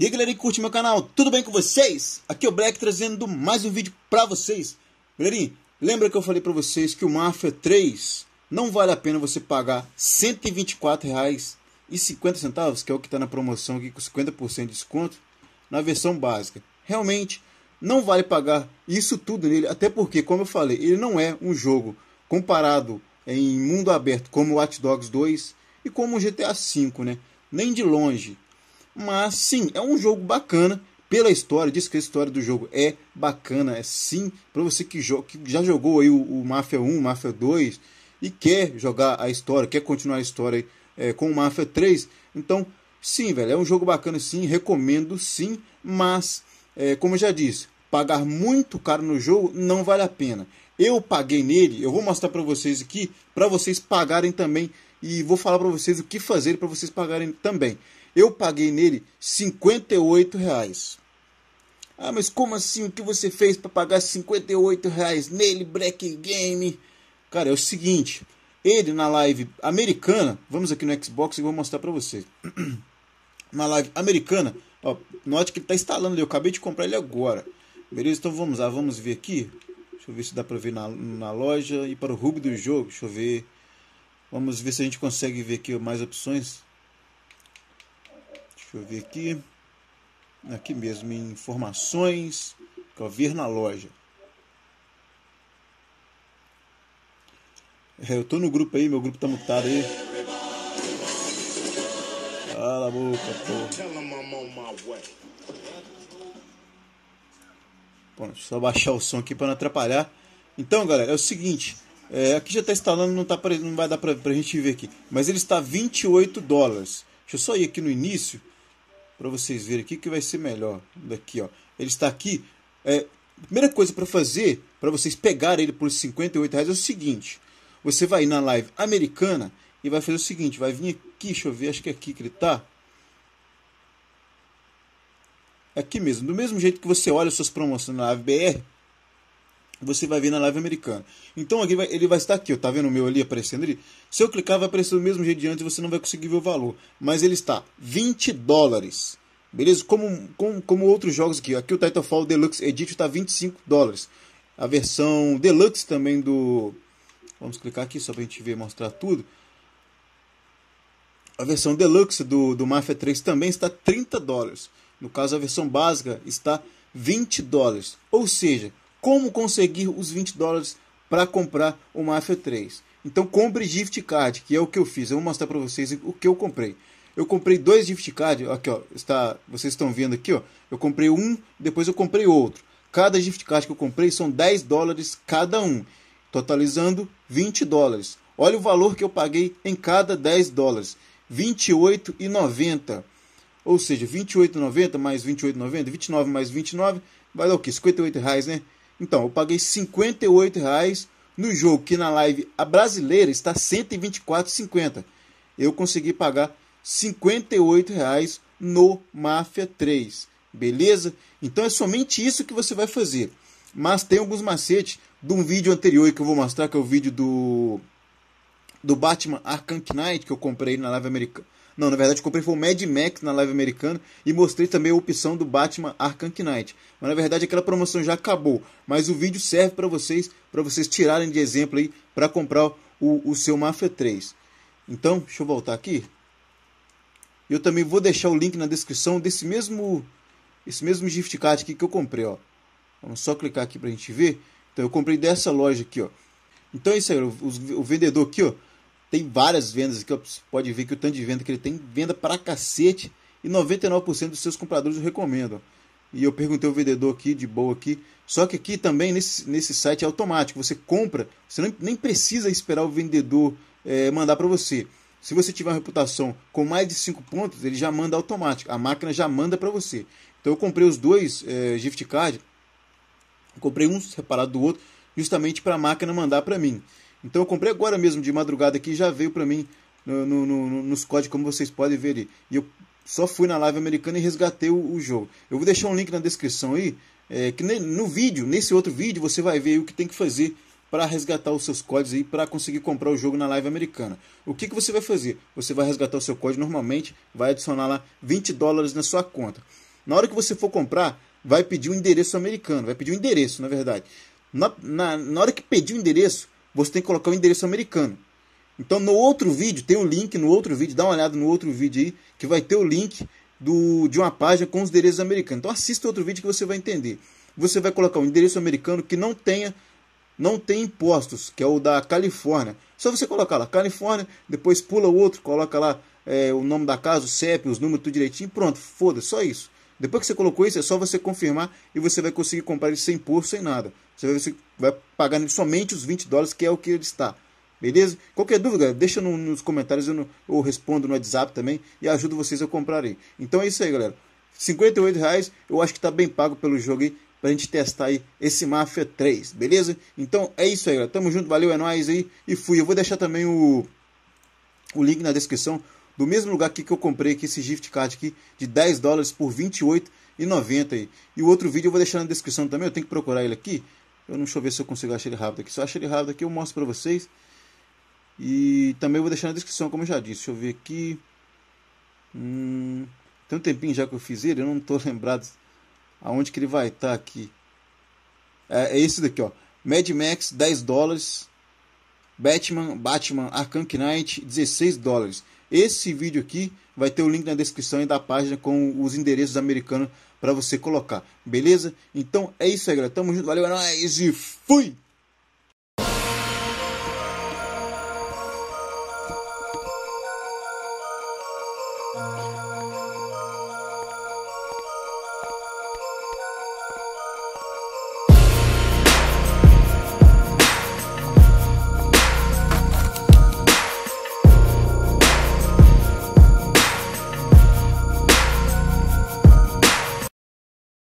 E aí galera que curte meu canal, tudo bem com vocês? Aqui é o Black trazendo mais um vídeo pra vocês Galerinha, lembra que eu falei pra vocês que o Mafia 3 Não vale a pena você pagar R$ 124,50 Que é o que tá na promoção aqui com 50% de desconto Na versão básica Realmente, não vale pagar isso tudo nele Até porque, como eu falei, ele não é um jogo comparado em mundo aberto Como o Watch Dogs 2 e como o GTA V, né? Nem de longe mas sim, é um jogo bacana pela história. Diz que a história do jogo é bacana, é sim. Para você que, que, já jogou aí o, o Mafia 1, Mafia 2 e quer jogar a história, quer continuar a história é, com o Mafia 3, então sim, velho, é um jogo bacana sim, recomendo sim, mas é, como eu já disse, pagar muito caro no jogo não vale a pena. Eu paguei nele, eu vou mostrar para vocês aqui, para vocês pagarem também e vou falar para vocês o que fazer para vocês pagarem também. Eu paguei nele 58 reais. Ah, mas como assim? O que você fez para pagar 58 reais nele, Black Game? Cara, é o seguinte. Ele na live americana, vamos aqui no Xbox e vou mostrar para vocês. na live americana, ó, note que ele tá instalando ali. Eu acabei de comprar ele agora. Beleza? Então vamos lá, vamos ver aqui. Deixa eu ver se dá para ver na, na loja e para o hub do jogo. Deixa eu ver. Vamos ver se a gente consegue ver aqui mais opções. Deixa eu ver aqui. Aqui mesmo, em informações, que eu ver na loja. É, eu tô no grupo aí, meu grupo tá mutado aí. Cala a boca, porra. Bom, deixa eu só baixar o som aqui para não atrapalhar. Então, galera, é o seguinte. É, aqui já está instalando, não, tá pra, não vai dar para a gente ver aqui. Mas ele está 28 dólares. Deixa eu só ir aqui no início para vocês verem aqui que vai ser melhor. Daqui, ó. Ele está aqui. É, primeira coisa para fazer, para vocês pegarem ele por 58 reais, é o seguinte. Você vai ir na live americana e vai fazer o seguinte. Vai vir aqui, deixa eu ver, acho que é aqui que ele tá. É aqui mesmo. Do mesmo jeito que você olha suas promoções na live BR, você vai ver na live americana. Então aqui vai, ele vai estar aqui, ó, tá vendo o meu ali aparecendo ali? Se eu clicar vai aparecer do mesmo jeito de antes, você não vai conseguir ver o valor, mas ele está 20 dólares. Beleza? Como, como, como outros jogos aqui, aqui o Titanfall Deluxe Edition está 25 dólares. A versão Deluxe também do Vamos clicar aqui só para a gente ver mostrar tudo. A versão Deluxe do, do Mafia 3 também está 30 dólares. No caso, a versão básica está 20 dólares. Ou seja, como conseguir os 20 dólares para comprar o Mafia 3. Então compre gift card, que é o que eu fiz. Eu vou mostrar para vocês o que eu comprei. Eu comprei dois gift card, aqui ó, está, vocês estão vendo aqui ó. Eu comprei um, depois eu comprei outro. Cada gift card que eu comprei são 10 dólares cada um, totalizando 20 dólares. Olha o valor que eu paguei em cada 10 dólares, 28,90. Ou seja, 28,90 mais 28,90, 29 mais 29, vai dar o que? 58 reais, né? Então, eu paguei 58 reais no jogo que na live a brasileira está 124,50. Eu consegui pagar 58 reais no Máfia 3, beleza? Então é somente isso que você vai fazer. Mas tem alguns macetes de um vídeo anterior que eu vou mostrar, que é o vídeo do do Batman Arkham Knight que eu comprei na live americana não, na verdade, comprei foi o Mad Max na live americana e mostrei também a opção do Batman Arkham Knight. Mas na verdade, aquela promoção já acabou. Mas o vídeo serve para vocês, para vocês tirarem de exemplo aí para comprar o, o seu Mafia 3. Então, deixa eu voltar aqui. Eu também vou deixar o link na descrição desse mesmo esse mesmo gift card aqui que eu comprei, ó. Vamos só clicar aqui pra gente ver. Então eu comprei dessa loja aqui, ó. Então é isso aí, o, o vendedor aqui, ó, tem várias vendas que você pode ver que o tanto de venda que ele tem, venda para cacete, e 99% dos seus compradores o recomendam. E eu perguntei ao vendedor aqui, de boa aqui, só que aqui também nesse, nesse site é automático, você compra, você nem precisa esperar o vendedor é, mandar para você. Se você tiver uma reputação com mais de 5 pontos, ele já manda automático, a máquina já manda para você. Então eu comprei os dois é, gift card, comprei um separado do outro, justamente para a máquina mandar para mim. Então eu comprei agora mesmo, de madrugada aqui, já veio para mim no, no, no, nos códigos, como vocês podem ver ali. E eu só fui na live americana e resgatei o, o jogo. Eu vou deixar um link na descrição aí, é, que ne, no vídeo, nesse outro vídeo, você vai ver o que tem que fazer para resgatar os seus códigos aí para conseguir comprar o jogo na live americana. O que, que você vai fazer? Você vai resgatar o seu código normalmente, vai adicionar lá 20 dólares na sua conta. Na hora que você for comprar, vai pedir o um endereço americano, vai pedir o um endereço, na verdade. Na, na, na hora que pedir o endereço, você tem que colocar o endereço americano. Então no outro vídeo, tem o link no outro vídeo, dá uma olhada no outro vídeo aí, que vai ter o link do, de uma página com os endereços americanos. Então assista outro vídeo que você vai entender. Você vai colocar o um endereço americano que não tenha não tem impostos, que é o da Califórnia. Só você colocar lá Califórnia, depois pula o outro, coloca lá é, o nome da casa, o CEP, os números, tudo direitinho, pronto, foda, só isso. Depois que você colocou isso, é só você confirmar e você vai conseguir comprar ele sem imposto, sem nada. Você vai, pagar somente os 20 dólares, que é o que ele está. Beleza? Qualquer dúvida, deixa no, nos comentários, eu, no, eu respondo no WhatsApp também e ajudo vocês a comprarem. Então é isso aí, galera. 58 reais, eu acho que está bem pago pelo jogo aí, a gente testar aí esse Mafia 3, beleza? Então é isso aí, galera. Tamo junto, valeu, é nóis aí. E fui. Eu vou deixar também o, o link na descrição do mesmo lugar aqui que eu comprei aqui, esse gift card aqui de 10 dólares por 28,90. E o outro vídeo eu vou deixar na descrição também, eu tenho que procurar ele aqui. Eu não deixa eu ver se eu consigo achar ele rápido aqui. Se eu achar ele rápido aqui, eu mostro para vocês. E também vou deixar na descrição, como eu já disse. Deixa eu ver aqui. Hum, tem um tempinho já que eu fiz ele, eu não estou lembrado aonde que ele vai estar tá aqui. É, é, esse daqui, ó. Mad Max, 10 dólares. Batman, Batman Arkham Knight, 16 dólares. Esse vídeo aqui vai ter o link na descrição e da página com os endereços americanos para você colocar, beleza? Então é isso aí, galera. Tamo junto, valeu, é nóis e fui!